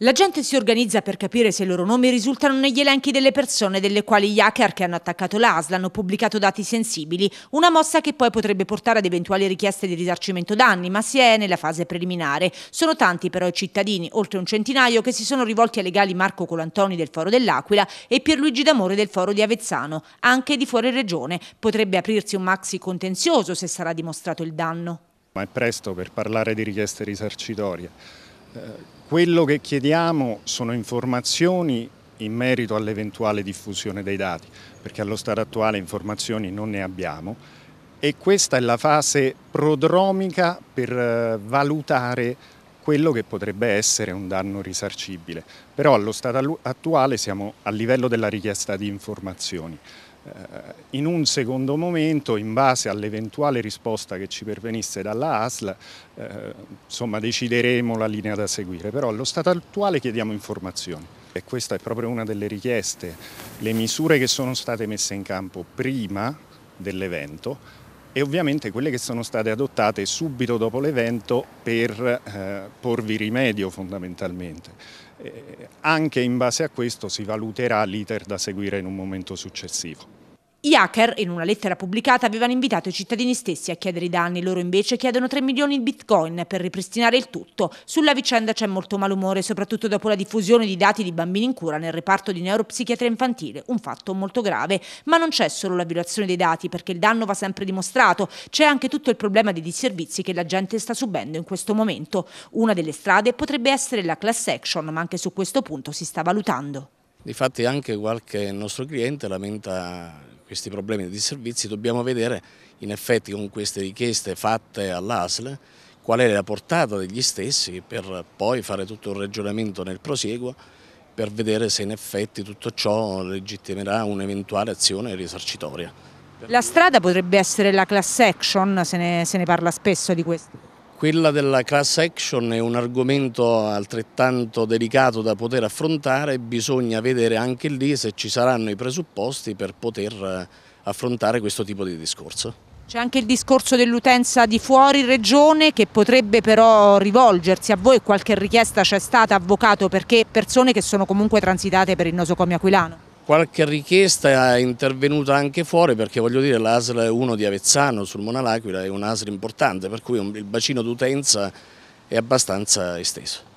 La gente si organizza per capire se i loro nomi risultano negli elenchi delle persone delle quali gli hacker che hanno attaccato l'ASL hanno pubblicato dati sensibili, una mossa che poi potrebbe portare ad eventuali richieste di risarcimento danni, ma si è nella fase preliminare. Sono tanti però i cittadini, oltre un centinaio, che si sono rivolti ai legali Marco Colantoni del Foro dell'Aquila e Pierluigi D'Amore del Foro di Avezzano, anche di fuori regione. Potrebbe aprirsi un maxi contenzioso se sarà dimostrato il danno. Ma è presto per parlare di richieste risarcitorie eh, quello che chiediamo sono informazioni in merito all'eventuale diffusione dei dati, perché allo stato attuale informazioni non ne abbiamo e questa è la fase prodromica per eh, valutare quello che potrebbe essere un danno risarcibile. Però allo stato attuale siamo a livello della richiesta di informazioni. Eh, in un secondo momento, in base all'eventuale risposta che ci pervenisse dalla ASL, eh, insomma, decideremo la linea da seguire, però allo stato attuale chiediamo informazioni. E questa è proprio una delle richieste. Le misure che sono state messe in campo prima dell'evento e ovviamente quelle che sono state adottate subito dopo l'evento per eh, porvi rimedio fondamentalmente. Eh, anche in base a questo si valuterà l'iter da seguire in un momento successivo. Gli hacker, in una lettera pubblicata, avevano invitato i cittadini stessi a chiedere i danni, loro invece chiedono 3 milioni di bitcoin per ripristinare il tutto. Sulla vicenda c'è molto malumore, soprattutto dopo la diffusione di dati di bambini in cura nel reparto di neuropsichiatria infantile, un fatto molto grave. Ma non c'è solo la violazione dei dati, perché il danno va sempre dimostrato, c'è anche tutto il problema dei disservizi che la gente sta subendo in questo momento. Una delle strade potrebbe essere la class action, ma anche su questo punto si sta valutando. Difatti anche qualche nostro cliente lamenta questi problemi di servizi, dobbiamo vedere in effetti con queste richieste fatte all'ASL qual è la portata degli stessi per poi fare tutto un ragionamento nel prosieguo per vedere se in effetti tutto ciò legittimerà un'eventuale azione risarcitoria. La strada potrebbe essere la class action, se ne, se ne parla spesso di questo. Quella della class action è un argomento altrettanto delicato da poter affrontare, bisogna vedere anche lì se ci saranno i presupposti per poter eh, affrontare questo tipo di discorso. C'è anche il discorso dell'utenza di fuori regione che potrebbe però rivolgersi a voi, qualche richiesta c'è stata, avvocato, perché persone che sono comunque transitate per il nosocomio aquilano? Qualche richiesta è intervenuta anche fuori perché voglio dire l'ASL 1 di Avezzano sul Monalaquila è un ASL importante per cui il bacino d'utenza è abbastanza esteso.